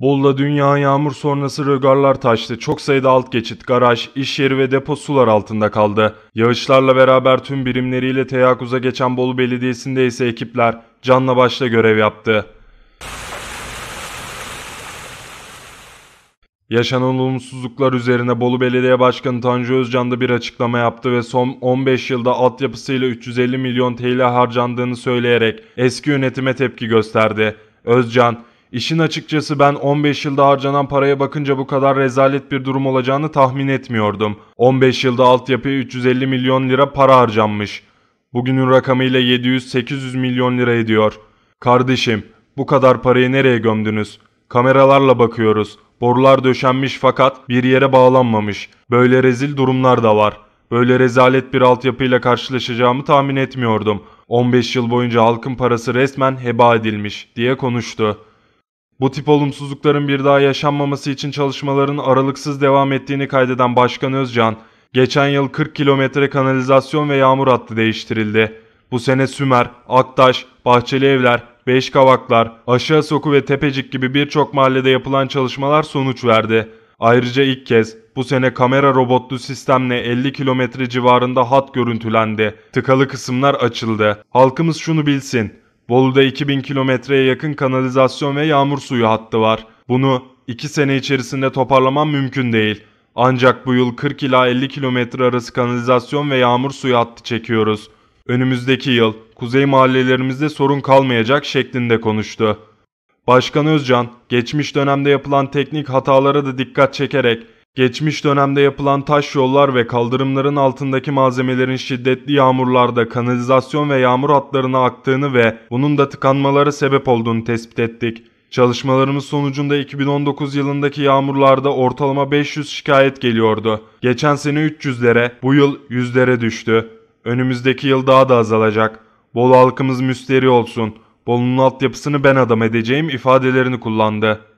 Bolu'da dünya yağmur sonrası rögarlar taştı. Çok sayıda alt geçit, garaj, iş yeri ve depo sular altında kaldı. Yağışlarla beraber tüm birimleriyle teyakkuza geçen Bolu Belediyesi'nde ise ekipler canla başla görev yaptı. Yaşanan olumsuzluklar üzerine Bolu Belediye Başkanı Tanju Özcan da bir açıklama yaptı ve son 15 yılda altyapısıyla 350 milyon TL harcandığını söyleyerek eski yönetime tepki gösterdi. Özcan, İşin açıkçası ben 15 yılda harcanan paraya bakınca bu kadar rezalet bir durum olacağını tahmin etmiyordum. 15 yılda altyapıya 350 milyon lira para harcanmış. Bugünün rakamıyla 700-800 milyon lira ediyor. Kardeşim, bu kadar parayı nereye gömdünüz? Kameralarla bakıyoruz. Borular döşenmiş fakat bir yere bağlanmamış. Böyle rezil durumlar da var. Böyle rezalet bir altyapıyla karşılaşacağımı tahmin etmiyordum. 15 yıl boyunca halkın parası resmen heba edilmiş diye konuştu. Bu tip olumsuzlukların bir daha yaşanmaması için çalışmaların aralıksız devam ettiğini kaydeden Başkan Özcan, geçen yıl 40 kilometre kanalizasyon ve yağmur hattı değiştirildi. Bu sene Sümer, Aktaş, Bahçeli Evler, Beşkavaklar, Aşağı Soku ve Tepecik gibi birçok mahallede yapılan çalışmalar sonuç verdi. Ayrıca ilk kez bu sene kamera robotlu sistemle 50 kilometre civarında hat görüntülendi. Tıkalı kısımlar açıldı. Halkımız şunu bilsin. Bolu'da 2000 kilometreye yakın kanalizasyon ve yağmur suyu hattı var. Bunu 2 sene içerisinde toparlaman mümkün değil. Ancak bu yıl 40 ila 50 kilometre arası kanalizasyon ve yağmur suyu hattı çekiyoruz. Önümüzdeki yıl kuzey mahallelerimizde sorun kalmayacak şeklinde konuştu. Başkan Özcan, geçmiş dönemde yapılan teknik hatalara da dikkat çekerek Geçmiş dönemde yapılan taş yollar ve kaldırımların altındaki malzemelerin şiddetli yağmurlarda kanalizasyon ve yağmur hatlarına aktığını ve bunun da tıkanmalara sebep olduğunu tespit ettik. Çalışmalarımız sonucunda 2019 yılındaki yağmurlarda ortalama 500 şikayet geliyordu. Geçen sene 300'lere, bu yıl 100'lere düştü. Önümüzdeki yıl daha da azalacak. Bolu halkımız müsteri olsun. Bolu'nun altyapısını ben adam edeceğim ifadelerini kullandı.